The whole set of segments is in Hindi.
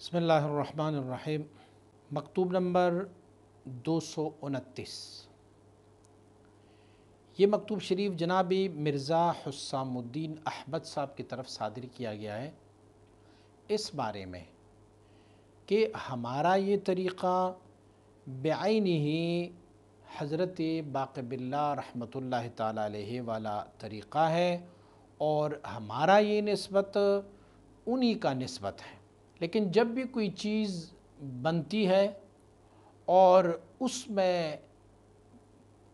बसमीम मकतूब नंबर दो सौ उनतीस ये मकतूब शरीफ जनाबी मिर्ज़ा हुसामुद्दीन अहमद साहब की तरफ सादर किया गया है इस बारे में कि हमारा ये तरीक़ा बेआन ही हज़रत बाक़बिल्ला रहमत ला वाला तरीक़ा है और हमारा ये नस्बत उन्हीं का नस्बत है लेकिन जब भी कोई चीज़ बनती है और उसमें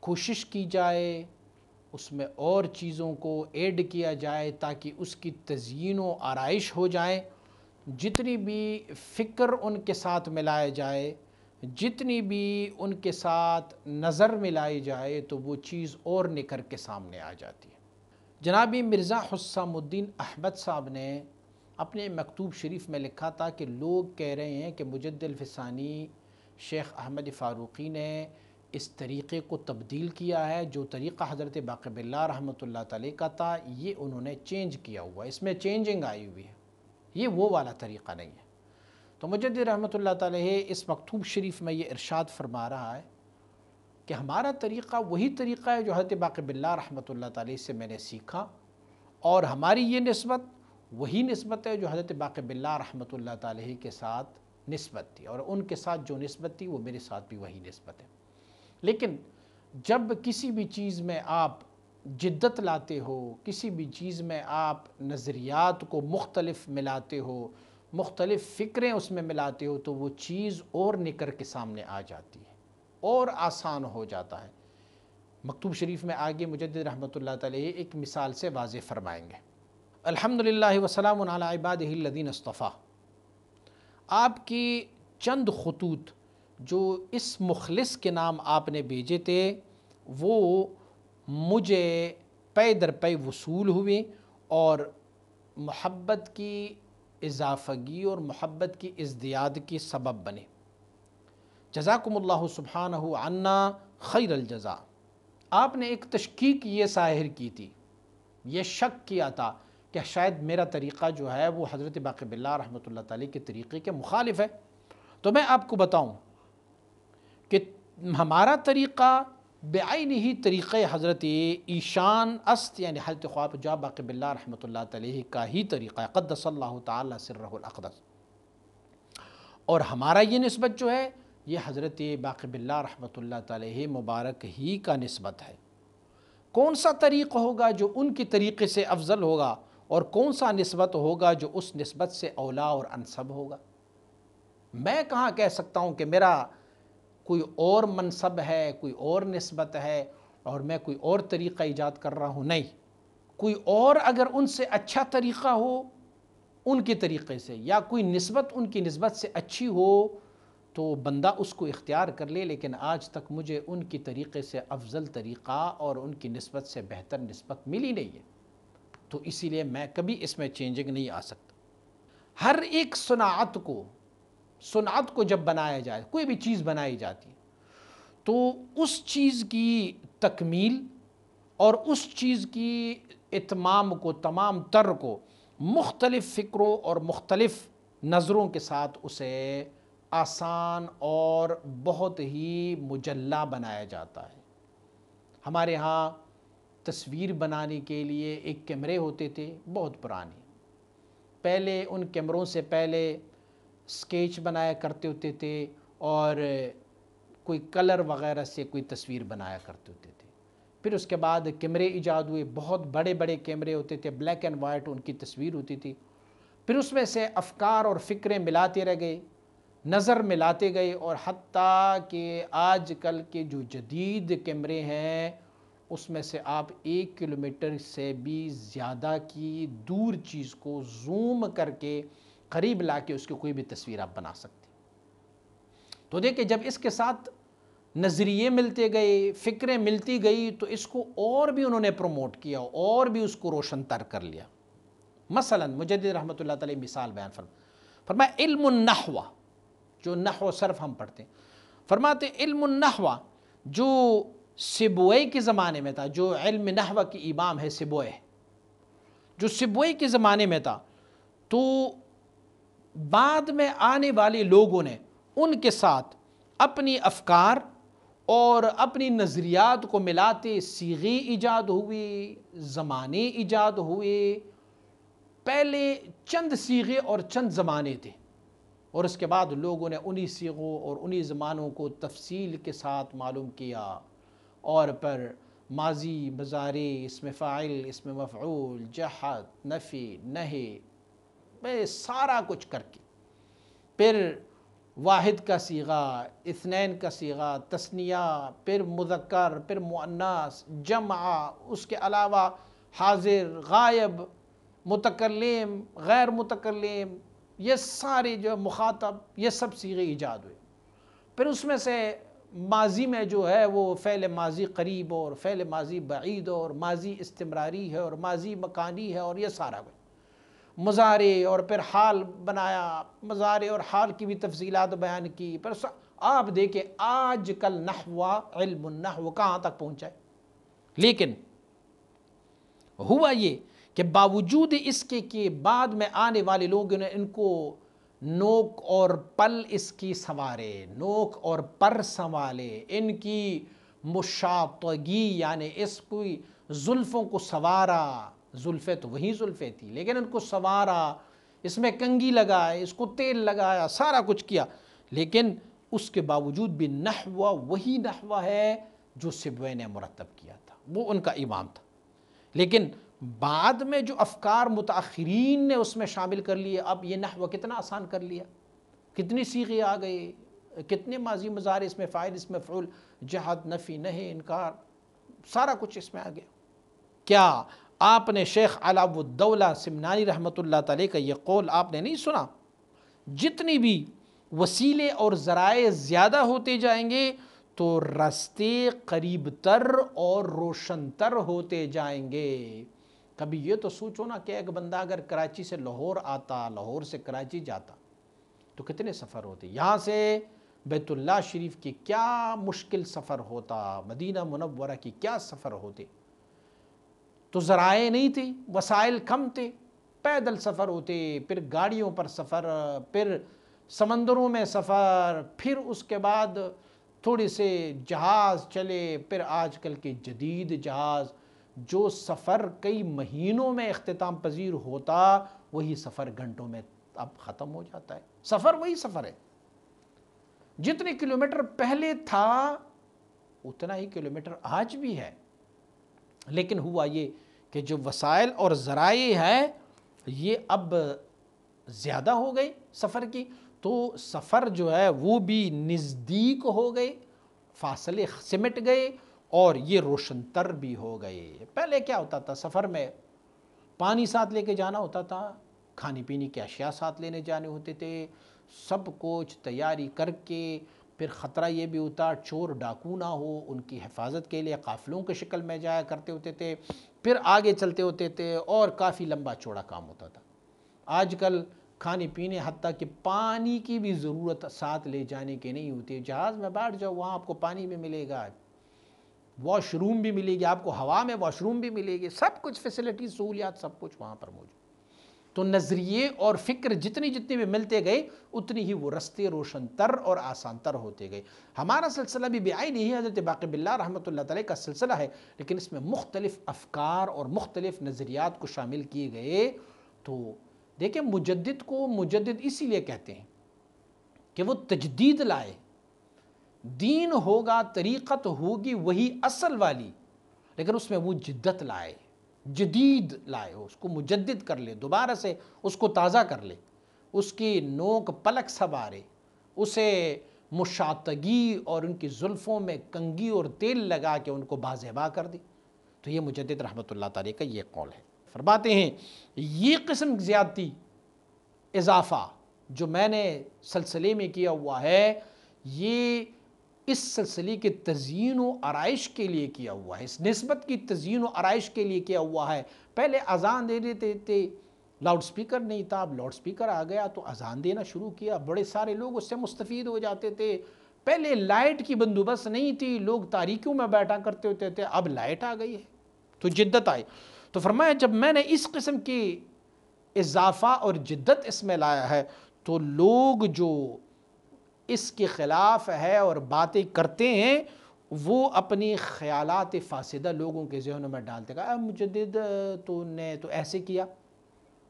कोशिश की जाए उसमें और चीज़ों को ऐड किया जाए ताकि उसकी तजीन व आरइश हो जाए जितनी भी फ़िक्र उनके साथ मिलाया जाए जितनी भी उनके साथ नज़र मिलाई जाए तो वो चीज़ और निखर के सामने आ जाती है जनाबी मिर्ज़ा हुसामुद्दीन अहमद साहब ने अपने मकतूब शरीफ में लिखा था कि लोग कह रहे हैं कि मुजदलफसानी शेख अहमद फ़ारूक़ी ने इस तरीक़े को तब्दील किया है जो तरीक़ा हज़रत बाक़बिल्ला रहमत ला का था ये उन्होंने चेंज किया हुआ इसमें चेंजिंग आई हुई है ये वो वाला तरीक़ा नहीं है तो मुजद रहमत ला इस मकतूब शरीफ में ये इरशाद फरमा रहा है कि हमारा तरीक़ा वही तरीक़ा है जो हज़रत बाक़बिल्ला रहमत ला से मैंने सीखा और हमारी ये नस्बत वही नस्बत है जो हज़रत बाक़ बिल्ला रहमत ला के साथ नस्बत थी और उनके साथ जो नस्बत थी वो मेरे साथ भी वही नस्बत है लेकिन जब किसी भी चीज़ में आप जिद्दत लाते हो किसी भी चीज़ में आप नज़रियात को मुख्तलफ़ मिलाते हो मुख्तलिफ़ फ़िक्रें उसमें मिलाते हो तो वो चीज़ और निकर के सामने आ जाती है और आसान हो जाता है मकतूब शरीफ में आगे मुजद रहमत एक मिसाल से वाज फरमाएँगे अल्हम्दुलिल्लाह वसलाम इबादीन अस्तफ़ा आपकी चंद खतूत जो इस मुखलिस के नाम आपने भेजे थे वो मुझे पे दर पे वसूल हुए और मोहब्बत की इजाफगी और मोहब्बत की इजदियाद की सबब बने जजाकमल सुबहान अन्ना खैर अलजज़ा आपने एक तशकीक ये साहिर की थी ये शक किया था कि शायद मेरा तरीक़ा जो है वो हज़रत बाक़ी बिल्ला रहमत ताली के तरीक़े के मुखालिफ है तो मैं आपको बताऊँ कि हमारा तरीक़ा बेआन ही तरीक़े हज़रत ईशान अस्त यानी हजरत ख्वाब जा बा बिल्ला रहमत ताली का ही तरीक़ा कदसल्ला तरकदस और हमारा ये नस्बत जो है ये हज़रत बाक़ी बिल्ला रहमत ताली मुबारक ही का नस्बत है कौन सा तरीक़ा होगा जो उनके तरीक़े से अफजल होगा और कौन सा नस्बत होगा जो उस नस्बत से औला और अनसब होगा मैं कहाँ कह सकता हूँ कि मेरा कोई और मनसब है कोई और नस्बत है और मैं कोई और तरीक़ा ईजाद कर रहा हूँ नहीं कोई और अगर उनसे अच्छा तरीक़ा हो उनके तरीक़े से या कोई नस्बत उनकी नस्बत से अच्छी हो तो बंदा उसको इख्तियार कर ले लेकिन आज तक मुझे उनकी तरीक़े से अफजल तरीक़ा और उनकी नस्बत से बेहतर नस्बत मिली नहीं है तो इसीलिए मैं कभी इसमें चेंजिंग नहीं आ सकता हर एक सुनात को सुनात को जब बनाया जाए कोई भी चीज़ बनाई जाती है तो उस चीज़ की तकमील और उस चीज़ की इतमाम को तमाम तर को मुख्तलिफ़ फ़िक्रों और मुख्तलफ़ नज़रों के साथ उसे आसान और बहुत ही मुजल्ला बनाया जाता है हमारे यहाँ तस्वीर बनाने के लिए एक कैमरे होते थे बहुत पुराने पहले उन कैमरों से पहले स्केच बनाया करते होते थे और कोई कलर वगैरह से कोई तस्वीर बनाया करते होते थे फिर उसके बाद कैमरे ईजाद हुए बहुत बड़े बड़े कैमरे होते थे ब्लैक एंड वाइट उनकी तस्वीर होती थी फिर उसमें से अफकार और फ़िक्रें मिलाते रह गए नज़र मिलाते गए और हती कि आज कल के जो जदीद कैमरे हैं उसमें से आप एक किलोमीटर से भी ज़्यादा की दूर चीज़ को जूम करके करीब ला के उसकी कोई भी तस्वीर आप बना सकते तो देखिए जब इसके साथ नज़रिए मिलते गए फ़िक्रें मिलती गई तो इसको और भी उन्होंने प्रमोट किया और भी उसको रोशन तर कर लिया मसला मुजद रहमत ला मिसाल बयान फरमा फरमाया नहवा जो नहव सरफ़ हम पढ़ते हैं फरमाते इल्मनहवा जो सिबोए के ज़माने में था जो इल्म नहवा की इमाम है सिबोए जो सिबोए के ज़माने में था तो बाद में आने वाले लोगों ने उनके साथ अपनी अफकार और अपनी नज़रियात को मिलाते सीगी ईजाद हुए ज़माने ईजाद हुए पहले चंद सीगे और चंद ज़माने थे और उसके बाद लोगों ने उन्हीं सीगों और उन्हीं ज़मानों को तफसील के साथ मालूम किया और पर माजी मजारी इसमें फ़ाइल इसमें मफ़ूल जहत नफ़ी नहे मैं सारा कुछ करके फिर वाहिद का सीगा इसनैन का सीगा तस्निया फिर मुजक्र फिर मुन्नास जमा उसके अलावा हाजिर गायब मुतकलम गैर मुतकलम ये सारे जो मुखातब ये सब सीगे ईजाद हुए फिर उसमें से माजी में जो है वो फ़ैल माजी करीब और फ़ैल माजी बीद और माजी इस्तमरारी है और माजी मकानी है और ये सारा कुछ मज़ारे और फिर हाल बनाया मज़ारे और हाल की भी तफसीलात बयान की पर आप देखें आज कल नहवा कहाँ तक पहुँचा है लेकिन हुआ ये कि बावजूद इसके के बाद में आने वाले लोग ने इनको नोक और पल इसकी सवारे नोक और पर संवाले इनकी मुशातगी यानि इसकी जुल्फ़ों को सवारा जुल्फ़े तो वही जुल्फ़े थी लेकिन उनको सवारा इसमें कंगी लगाए इसको तेल लगाया सारा कुछ किया लेकिन उसके बावजूद भी नहवा वही नहवा है जो सिबवे ने मुरतब किया था वो उनका इमाम था लेकिन बाद में जो अफकार मुताखरीन ने उसमें शामिल कर लिए अब ये नहव कितना आसान कर लिया कितनी सीखे आ गए कितने माजी मज़ार इसमें फ़ायल इसमें फ़ूल जहाद नफ़ी नहीं इनकार सारा कुछ इसमें आ गया क्या आपने शेख अलाउद्दौला सिमनानी रहमत तले का कौल आपने नहीं सुना जितनी भी वसीले और ज़राए ज़्यादा होते जाएंगे तो रास्ते करीब तर और रोशन तर होते जाएंगे कभी ये तो सोचो ना कि एक बंदा अगर कराची से लाहौर आता लाहौर से कराची जाता तो कितने सफ़र होते यहाँ से बैतुल्ला शरीफ की क्या मुश्किल सफ़र होता मदीना मुनवरा की क्या सफ़र होते तो ज़राए नहीं थे वसाइल कम थे पैदल सफ़र होते फिर गाड़ियों पर सफ़र फिर समंदरों में सफ़र फिर उसके बाद थोड़े से जहाज़ चले फिर आजकल के जदीद जहाज़ जो सफ़र कई महीनों में अख्ताम पजीर होता वही सफ़र घंटों में अब ख़त्म हो जाता है सफ़र वही सफ़र है जितने किलोमीटर पहले था उतना ही किलोमीटर आज भी है लेकिन हुआ ये कि जो वसाइल और ज़राए हैं ये अब ज़्यादा हो गई सफ़र की तो सफ़र जो है वो भी नज़दीक हो गए फासले सिमट गए और ये रोशन तर भी हो गए पहले क्या होता था सफ़र में पानी साथ लेके जाना होता था खाने पीने की अशिया साथ लेने जाने होते थे सब कुछ तैयारी करके फिर ख़तरा ये भी होता चोर डाकू ना हो उनकी हिफाजत के लिए काफ़िलों की शक्ल में जाया करते होते थे फिर आगे चलते होते थे और काफ़ी लंबा चौड़ा काम होता था आजकल खाने पीने हती कि पानी की भी ज़रूरत साथ ले जाने के नहीं होती जहाज़ में बैठ जाओ वहाँ आपको पानी भी मिलेगा वॉशरूम भी मिलेगी आपको हवा में वॉशरूम भी मिलेगी सब कुछ फैसिलिटी सहूलियात सब कुछ वहाँ पर मौजूद तो नज़रिए और फ़िक्र जितनी जितनी भी मिलते गए उतनी ही वो रस्ते रोशन तर और आसान तर होते गए हमारा सिलसिला भी बेआई नहीं हज़रत बाक़ी बिल्ला रहमत ला का सिलसिला है लेकिन इसमें मुख्तलिफ़ अफकार और मुख्तलिफ़ नज़रियात को शामिल किए गए तो देखिए मुजद को मुजद इसीलिए कहते हैं कि वो तजदीद लाए दीन होगा तरीक़त होगी वही असल वाली लेकिन उसमें वो जिद्दत लाए जदीद लाए उसको मुजद कर ले दोबारा से उसको ताज़ा कर ले उसकी नोक पलक सवारे उसे मुशातगी और उनकी जुल्फ़ों में कंगी और तेल लगा के उनको बाजेबा कर दी तो ये मुजद रहमत ला का ये कौल है फरमाते हैं ये किस्म ज़्यादती इजाफ़ा जो मैंने सिलसिले में किया हुआ है ये इस सिलसिले के तजीन व आरइश के लिए किया हुआ है इस नस्बत की तजीन व आरइश के लिए किया हुआ है पहले अजान दे देते थे लाउड स्पीकर नहीं था अब लाउड स्पीकर आ गया तो अजान देना शुरू किया बड़े सारे लोग उससे मुस्तफ़ हो जाते थे पहले लाइट की बंदोबस्त नहीं थी लोग तारीखियों में बैठा करते होते थे अब लाइट आ गई है तो जिद्दत आई तो फरमाया जब मैंने इस किस्म की इजाफा और जिद्दत इसमें लाया है तो लोग जो इसके ख़िलाफ़ है और बातें करते हैं वो अपनी ख्यालात फासदा लोगों के जहनों में डालते कहा मुजद तो ने तो ऐसे किया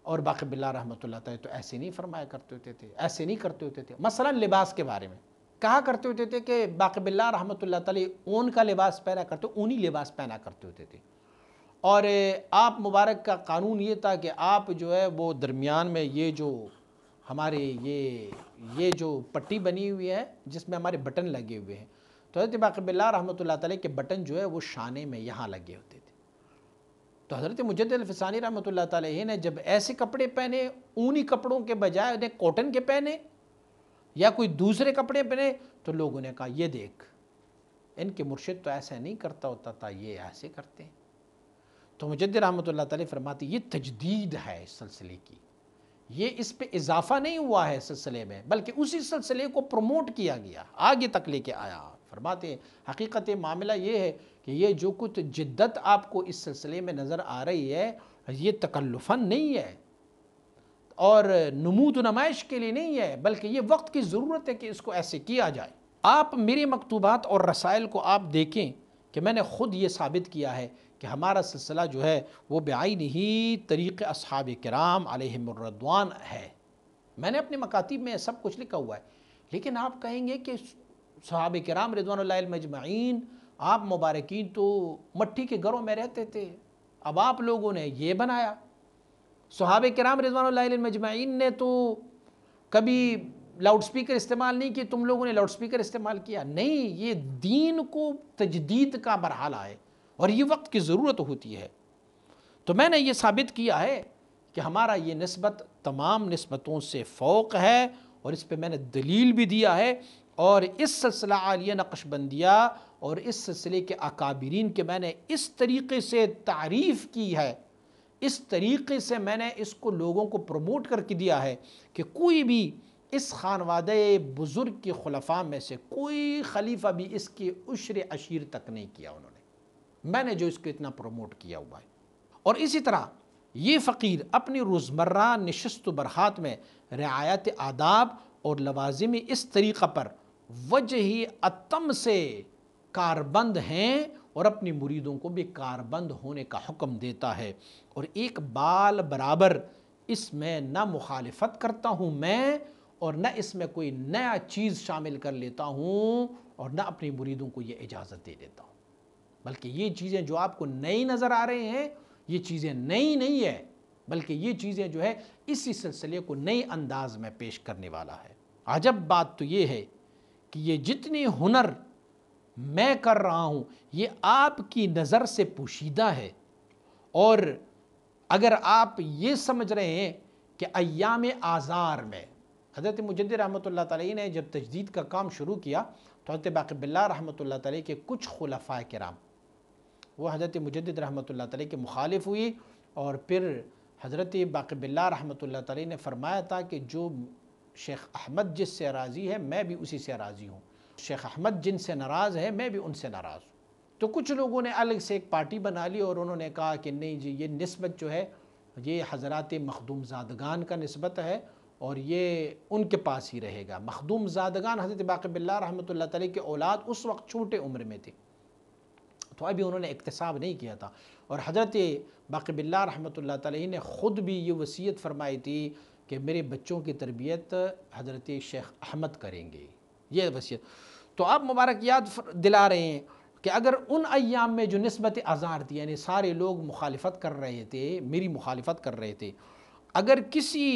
और बाकी बिल्ला रहमत तो ऐसे नहीं फरमाया करते होते थे ऐसे नहीं करते होते थे मसला लिबास के बारे में कहा करते होते थे कि बाकी बिल्ला रहमत ऊन का लिबास पहना करते ऊनी लिबास पहना करते होते थे और आप मुबारक का कानून ये था कि आप जो है वो दरमियान में ये जो हमारे ये ये जो पट्टी बनी हुई है जिसमें हमारे बटन लगे हुए हैं तो हज़रत बाक़बिल्ला रहमत ला के बटन जो है वो शाने में यहाँ लगे होते थे तो हज़रत मुजदानी रहमत ताली ने जब ऐसे कपड़े पहने ऊनी कपड़ों के बजाय उन्हें कॉटन के पहने या कोई दूसरे कपड़े पहने तो लोगों ने कहा ये देख इनके मुर्शिद तो ऐसा नहीं करता होता था ये ऐसे करते हैं तो मुजद रहमत ताली फरमाती ये तजदीद है इस सिलसिले की ये इस पे इजाफा नहीं हुआ है सिलसिले में बल्कि उसी सिलसिले को प्रमोट किया गया आगे तक लेके आया फरमाते हैं हकीकत मामला ये है कि ये जो कुछ जिद्दत आपको इस सिलसिले में नज़र आ रही है ये तकल्लुफन नहीं है और नमूद नमाइश के लिए नहीं है बल्कि ये वक्त की ज़रूरत है कि इसको ऐसे किया जाए आप मेरे मकतूबात और रसायल को आप देखें कि मैंने ख़ुद ये साबित किया है कि हमारा सिलसिला जो है वो बेआन ही तरीक़ असहाब कराम आलमरदवान है मैंने अपने मकातब में सब कुछ लिखा हुआ है लेकिन आप कहेंगे कि सहाब कराम रिजवानमजमैन आप मुबारकिन तो मट्टी के घरों में रहते थे अब आप लोगों ने ये बनाया सहाब कराम रिजवानमजमैन ने तो कभी लाउड स्पीकर इस्तेमाल नहीं किया तुम लोगों ने लाउड स्पीकर इस्तेमाल किया नहीं ये दीन को तजदीद का मरहला है और ये वक्त की ज़रूरत होती है तो मैंने ये साबित किया है कि हमारा ये नस्बत तमाम नस्बतों से फ़ोक है और इस पर मैंने दलील भी दिया है और इस सिलसिला आलिया नक्शबंदिया और इस सिलसिले के अकाबरीन के मैंने इस तरीके से तारीफ़ की है इस तरीके से मैंने इसको लोगों को प्रमोट करके दिया है कि कोई भी इस खानवाद बुज़ुर्ग के खलफा में से कोई खलीफा भी इसके उशर अशीर तक नहीं किया उन्होंने मैंने जो इसको इतना प्रमोट किया हुआ है और इसी तरह ये फ़कीर अपनी रोज़मर्रा नशस्त बरहात में रियायत आदाब और लवाजिम इस तरीक़ा पर वजह अतम से कारबंद हैं और अपनी मुरीदों को भी कारबंद होने का हुक्म देता है और एक बाल बराबर इसमें ना मुखालफत करता हूँ मैं और न इसमें कोई नया चीज़ शामिल कर लेता हूँ और न अपनी मुरीदों को ये इजाज़त दे देता हूँ बल्कि ये चीज़ें जो आपको नई नज़र आ रहे हैं ये चीज़ें नई नहीं है बल्कि ये चीज़ें जो है इसी सिलसिले को नए अंदाज में पेश करने वाला है अजब बात तो ये है कि ये जितने हुनर मैं कर रहा हूँ ये आपकी नज़र से पोशीदा है और अगर आप ये समझ रहे हैं कि अयाम आज़ार में हज़रत मुजद रहमत ने जब तजदीद का काम शुरू किया तो हज़रत बिल्ला रहमत के कुछ खुलफ़ा कराम वो हज़रत मुजद रहमत ला के मुखालिफ हुई और फिर हज़रत बाक़ रहमत ला ने फरमाया था कि जो शेख अहमद जिस से राज़ी है मैं भी उसी से राज़ी हूँ शेख अहमद जिन से नाराज़ है मैं भी उनसे नाराज़ हूँ तो कुछ लोगों ने अलग से एक पार्टी बना ली और उन्होंने कहा कि नहीं जी ये नस्बत जो है ये हज़रत मखदूम जदगान का नस्बत है और ये उनके पास ही रहेगा मखदूम जदगान हज़रत बाक़ रहमत रहमत के औलाद उस वक्त छोटे उम्र में थे तो अभी उन्होंने इकतसाब नहीं किया था और हज़रत बाकबिल्ला बिल्ला रहमत ने ख़ुद भी ये वसीयत फरमाई थी कि मेरे बच्चों की तरबियत हज़रत शेख अहमद करेंगे ये वसीयत तो आप मुबारक याद दिला रहे हैं कि अगर उन अयाम में जो नस्बत आज़ार थी यानी सारे लोग मुखालफत कर रहे थे मेरी मुखालफत कर रहे थे अगर किसी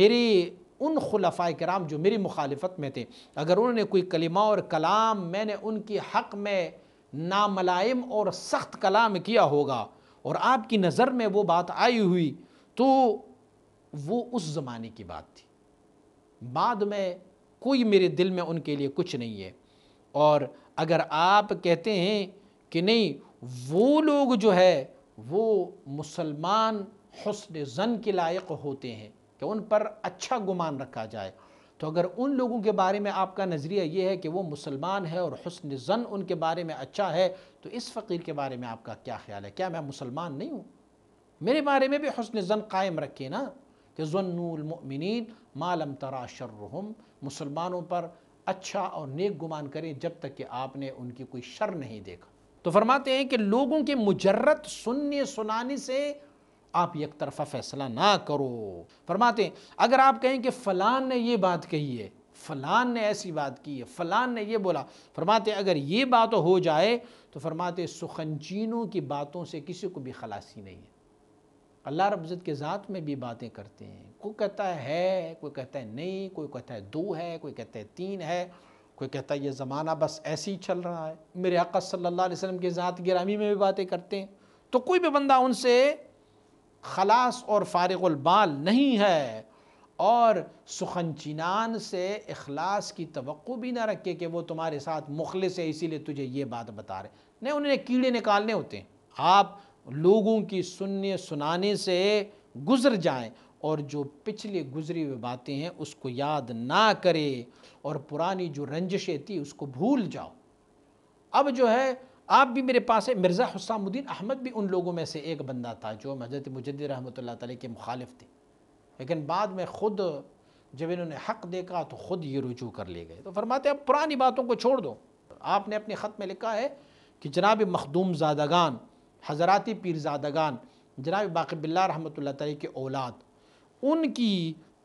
मेरे उन खुलफा कराम जो मेरी मुखालफत में थे अगर उन्होंने कोई कलिमा और कलाम मैंने उनके हक़ में नामलाइम और सख्त कलाम किया होगा और आपकी नज़र में वो बात आई हुई तो वो उस ज़माने की बात थी बाद में कोई मेरे दिल में उनके लिए कुछ नहीं है और अगर आप कहते हैं कि नहीं वो लोग जो है वो मुसलमान हसन ज़न के लायक होते हैं कि उन पर अच्छा गुमान रखा जाए तो अगर उन लोगों के बारे में आपका नज़रिया ये है कि वो मुसलमान है और हसन ज़न उनके बारे में अच्छा है तो इस फ़कीर के बारे में आपका क्या ख्याल है क्या मैं मुसलमान नहीं हूँ मेरे बारे में भी हसन ज़न कायम रखें ना कि ज़नमिन मालम तरा शर्रहम मुसलमानों पर अच्छा और नेक गुमान करें जब तक कि आपने उनकी कोई शर नहीं देखा तो फरमाते हैं कि लोगों के मुजरत सुनने सुनाने से आप एक तरफा फैसला ना करो फरमाते हैं अगर आप कहें कि फ़लान ने ये बात कही है फलान ने ऐसी बात की है फ़लान ने ये बोला फरमाते अगर ये बात हो जाए तो फरमाते सुखनचीनों की बातों से किसी को भी खलासी नहीं है अल्लाह रब्ज़त के ज़ात में भी बातें करते हैं कोई कहता है कोई कहता है नहीं कोई कहता है दो है कोई कहता है तीन है कोई कहता है ये ज़माना बस ऐसे ही चल रहा है मेरे आका सल्लल्लाहु अलैहि वसल्लम के ज़ात गिरामी में भी बातें करते हैं तो कोई भी बंदा उनसे खलास और फ़ारगुलबाल नहीं है और सुखन चिनान से अखलास की तो भी ना रखे कि वो तुम्हारे साथ मुखलिस है इसीलिए तुझे ये बात बता रहे नहीं उन्हें कीड़े निकालने होते हैं आप लोगों की सुनने सुनाने से गुज़र जाएं और जो पिछले गुज़री हुई बातें हैं उसको याद ना करें और पुरानी जो रंजिशें थी उसको भूल जाओ अब जो है आप भी मेरे पास है मिर्ज़ा हुसामुद्दीन अहमद भी उन लोगों में से एक बंदा था जो हजरत मुजद रहमत ला के मुखालिफ थे लेकिन बाद में ख़ुद जब इन्होंने हक देखा तो ख़ुद ये रुजू कर ले गए तो फरमाते अब पुरानी बातों को छोड़ दो आपने अपने ख़त में लिखा है कि जनाब मखदूम जादगान हजराती पीरजादगान जनाब बाकबिल्ला रहमत ला के औलाद उनकी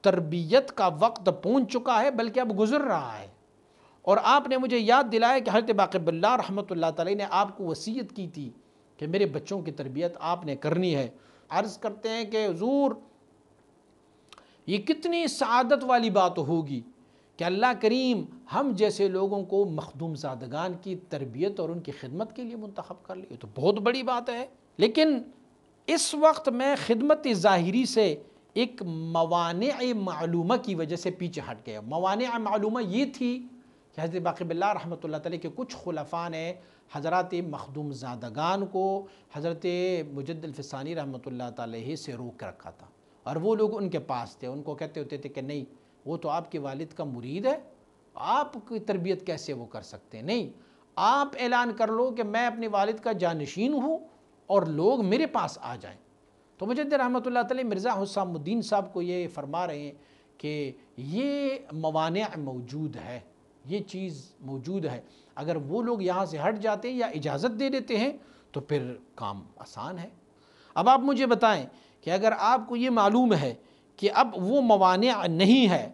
तरबियत का वक्त पहुँच चुका है बल्कि अब गुज़र रहा है और आपने मुझे याद दिलाया कि हरत बाक़बिल्ला रहमत ला ने आपको वसीयत की थी कि मेरे बच्चों की तरबियत आपने करनी है अर्ज़ करते हैं कि हजूर ये कितनी शादत वाली बात होगी कि अल्लाह करीम हम जैसे लोगों को मखदूम सादगान की तरबियत और उनकी खिदमत के लिए मंतखब कर लिए तो बहुत बड़ी बात है लेकिन इस वक्त मैं खिदमत ज़ाहरी से एक मवान मालूम की वजह से पीछे हट गया मवान मालूम ये थी कि हज़रत बाक़बिल्ला रहमत ला के कुछ खुलफा ने हज़रत मखदूम जादगान को हज़रत मुजदलफ़ानी रहमत ला से रोक रखा था और वो लोग उनके पास थे उनको कहते होते थे कि नहीं वो तो आपके वालिद का मुरीद है आपकी तरबियत कैसे वो कर सकते हैं नहीं आप ऐलान कर लो कि मैं अपने वालिद का जानशीन हूँ और लोग मेरे पास आ जाएँ तो मुजद रहमत मिर्ज़ा हुसामुद्दीन साहब को ये फरमा रहे हैं कि ये मवान मौजूद है ये चीज़ मौजूद है अगर वो लोग यहाँ से हट जाते हैं या इजाज़त दे देते हैं तो फिर काम आसान है अब आप मुझे बताएं कि अगर आपको ये मालूम है कि अब वो मवान नहीं है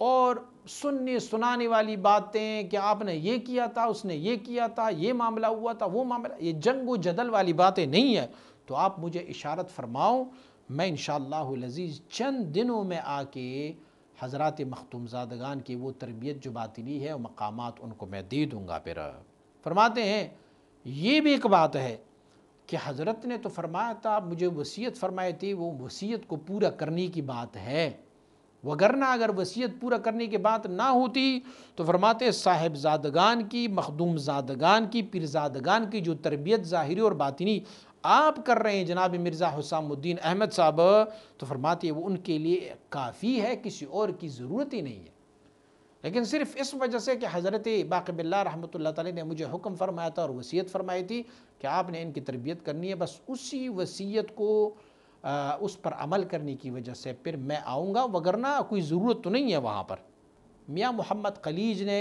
और सुनने सुनाने वाली बातें कि आपने ये किया था उसने ये किया था ये मामला हुआ था वो मामला ये जंग व जदल वाली बातें नहीं है तो आप मुझे इशारत फरमाओ मैं इन लजीज़ चंद दिनों में आके हज़रत मखतूमजादगान की वो तरबियत जो बातिनी है और मकामात उनको मैं दे दूँगा फिर फरमाते हैं ये भी एक बात है कि हज़रत ने तो फरमाया था मुझे वसीयत फरमाई थी वो वसीयत को पूरा करने की बात है वगरना अगर वसीयत पूरा करने के बाद ना होती तो फरमाते साहेबजादगान की मखदूम जादगान की पीरजादगान की जो तरबियत ज़ाहरी और बातनी आप कर रहे हैं जनाब मिर्ज़ा हुसामुद्दीन अहमद साहब तो फरमाते वो उनके लिए काफ़ी है किसी और की ज़रूरत ही नहीं है लेकिन सिर्फ इस वजह से कि हज़रत बाकबिल्ला रहमत ताली ने मुझे हुक्म फरमाया था और वसीयत फरमाई थी कि आपने इनकी तरबियत करनी है बस उसी वसीयत को उस पर अमल करने की वजह से फिर मैं आऊँगा वगरना कोई ज़रूरत तो नहीं है वहाँ पर मियाँ मोहम्मद खलीज ने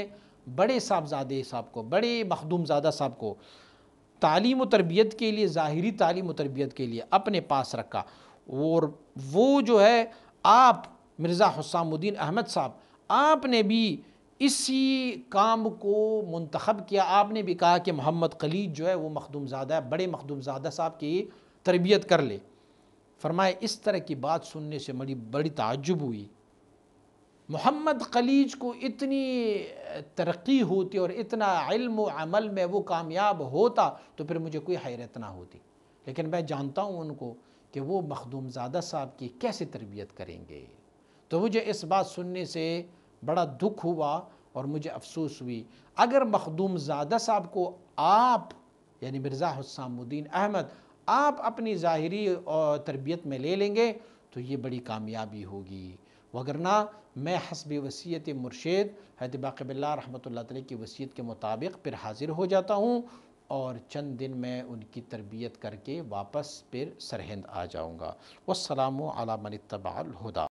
बड़े साहबजादे साहब को बड़े मखदूमजादा साहब को तालीम तरबियत के लिए ज़ाहरी तालीम तरबियत के लिए अपने पास रखा और वो जो है आप मिर्ज़ा हसामुद्दीन अहमद साहब आपने भी इसी काम को मंतखब किया आपने भी कहा कि मोहम्मद खलीज जो है वो मखदूमजादा है बड़े मखदूमजादा साहब की तरबियत कर ले फरमाए इस तरह की बात सुनने से बड़ी बड़ी ताजुब हुई मोहम्मद खलीज को इतनी तरक्की होती और इतना इल्म अमल में वो कामयाब होता तो फिर मुझे कोई हैरत ना होती लेकिन मैं जानता हूँ उनको कि वो मखदूमजादा साहब की कैसे तरबियत करेंगे तो मुझे इस बात सुनने से बड़ा दुख हुआ और मुझे अफसोस हुई अगर मखदूमजादा साहब को आप यानी मिर्ज़ा हुसामुद्दीन अहमद आप अपनी ज़ाहरी और तरबियत में ले लेंगे तो ये बड़ी कामयाबी होगी वगरना मैं हसब वसीयत मुर्शद हैत बाक़बिल्ला रहमत ला की वसीयत के मुताबिक फिर हाज़िर हो जाता हूँ और चंद दिन मैं उनकी तरबियत करके वापस फिर सरहंद आ जाऊँगा वसलाम अलामन मन तबाल